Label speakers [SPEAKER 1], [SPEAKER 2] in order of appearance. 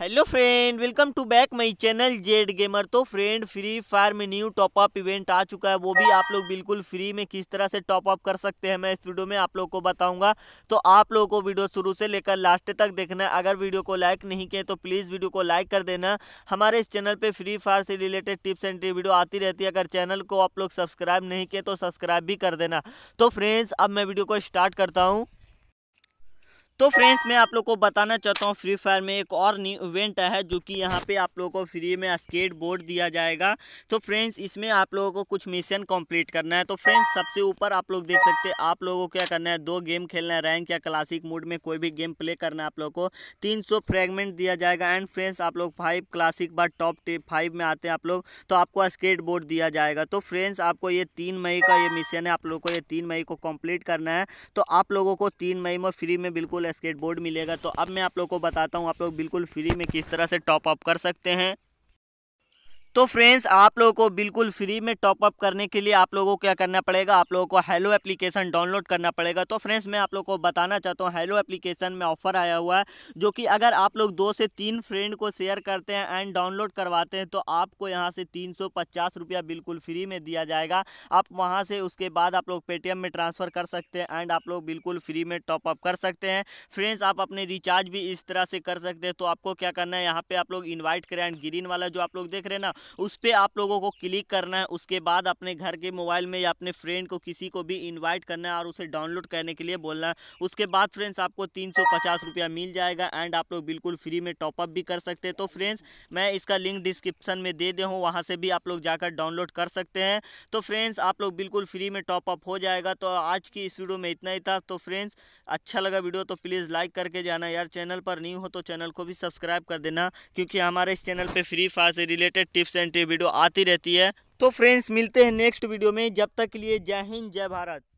[SPEAKER 1] hello friend welcome to back my channel Z gamer तो friend Free Fire में new top up event आ चुका है वो भी आप लोग बिल्कुल फ्री में किस तरह से टॉप अप कर सकते हैं मैं इस वीडियो में आप लोग को बताऊंगा तो आप लोगों को वीडियो शुरू से लेकर लास्ट तक देखना है अगर वीडियो को लाइक नहीं किए तो प्लीज़ वीडियो को लाइक कर देना हमारे इस चैनल पर फ्री फायर से related tips and tricks video आती रहती है अगर चैनल को आप लोग सब्सक्राइब नहीं किए तो सब्सक्राइब भी कर देना तो फ्रेंड्स अब मैं वीडियो को स्टार्ट करता हूँ तो फ्रेंड्स मैं आप लोग को बताना चाहता हूँ फ्री फायर में एक और न्यू इवेंट है जो कि यहाँ पे आप लोगों को फ्री में स्केट बोर्ड दिया जाएगा तो फ्रेंड्स इसमें आप लोगों को कुछ मिशन कंप्लीट करना है तो फ्रेंड्स सबसे ऊपर आप लोग देख सकते हैं आप लोगों को क्या करना है दो गेम खेलना है रैंक या क्लासिक मूड में कोई भी गेम प्ले करना है आप लोग को तीन फ्रेगमेंट दिया जाएगा एंड फ्रेंड्स आप लोग फाइव क्लासिक बार टॉप फाइव में आते हैं आप लोग तो आपको स्केट बोर्ड दिया जाएगा तो फ्रेंड्स आपको ये तीन मई का ये मिशन है आप लोग को ये तीन मई को कम्प्लीट करना है तो आप लोगों को तीन मई में फ्री में बिल्कुल स्केटबोर्ड मिलेगा तो अब मैं आप लोग को बताता हूँ आप लोग बिल्कुल फ्री में किस तरह से टॉप अप कर सकते हैं तो फ्रेंड्स आप लोगों को बिल्कुल फ्री में टॉपअप करने के लिए आप लोगों को क्या करना पड़ेगा आप लोगों को हेलो एप्लीकेशन डाउनलोड करना पड़ेगा तो फ्रेंड्स मैं आप लोग को बताना चाहता हूँ हेलो एप्लीकेशन में ऑफर आया हुआ है जो कि अगर आप लोग दो से तीन फ्रेंड को शेयर करते हैं एंड डाउनलोड करवाते हैं तो आपको यहाँ से तीन सौ बिल्कुल फ्री में दिया जाएगा आप वहाँ से उसके बाद आप लोग पेटीएम में ट्रांसफ़र कर सकते हैं एंड आप लोग बिल्कुल फ्री में टॉपअप कर सकते हैं फ्रेंड्स आप अपने रिचार्ज भी इस तरह से कर सकते हैं तो आपको क्या करना है यहाँ पर आप लोग इन्वाइट करें एंड ग्रीन वाला जो आप लोग देख रहे हैं ना उस पर आप लोगों को क्लिक करना है उसके बाद अपने घर के मोबाइल में या अपने फ्रेंड को किसी को भी इन्वाइट करना है और उसे डाउनलोड करने के लिए बोलना है उसके बाद फ्रेंड्स आपको तीन रुपया मिल जाएगा एंड आप लोग बिल्कुल फ्री में टॉपअप भी कर सकते हैं तो फ्रेंड्स मैं इसका लिंक डिस्क्रिप्शन में दे दे हूँ वहाँ से भी आप लोग जाकर डाउनलोड कर सकते हैं तो फ्रेंड्स आप लोग बिल्कुल फ्री में टॉपअप हो जाएगा तो आज की इस वीडियो में इतना ही था तो फ्रेंड्स अच्छा लगा वीडियो तो प्लीज़ लाइक करके जाना यार चैनल पर नहीं हो तो चैनल को भी सब्सक्राइब कर देना क्योंकि हमारे इस चैनल पर फ्री फायर से रिलेटेड टिप्स परसेंट वीडियो आती रहती है तो फ्रेंड्स मिलते हैं नेक्स्ट वीडियो में जब तक के लिए जय हिंद जय भारत